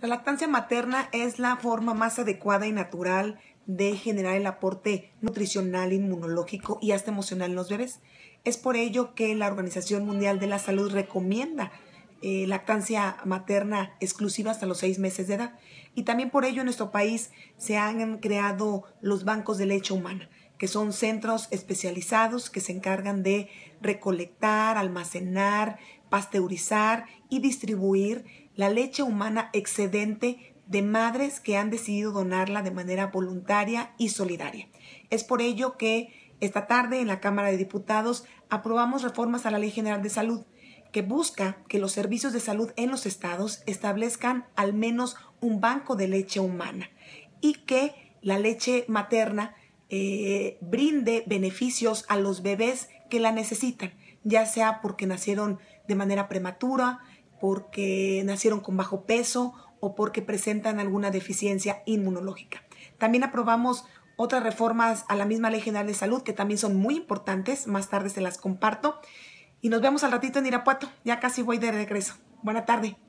La lactancia materna es la forma más adecuada y natural de generar el aporte nutricional, inmunológico y hasta emocional en los bebés. Es por ello que la Organización Mundial de la Salud recomienda eh, lactancia materna exclusiva hasta los seis meses de edad. Y también por ello en nuestro país se han creado los bancos de leche humana, que son centros especializados que se encargan de recolectar, almacenar, pasteurizar y distribuir la leche humana excedente de madres que han decidido donarla de manera voluntaria y solidaria. Es por ello que esta tarde en la Cámara de Diputados aprobamos reformas a la Ley General de Salud que busca que los servicios de salud en los estados establezcan al menos un banco de leche humana y que la leche materna eh, brinde beneficios a los bebés que la necesitan, ya sea porque nacieron de manera prematura, porque nacieron con bajo peso o porque presentan alguna deficiencia inmunológica. También aprobamos otras reformas a la misma Ley General de Salud que también son muy importantes, más tarde se las comparto. Y nos vemos al ratito en Irapuato, ya casi voy de regreso. Buena tarde.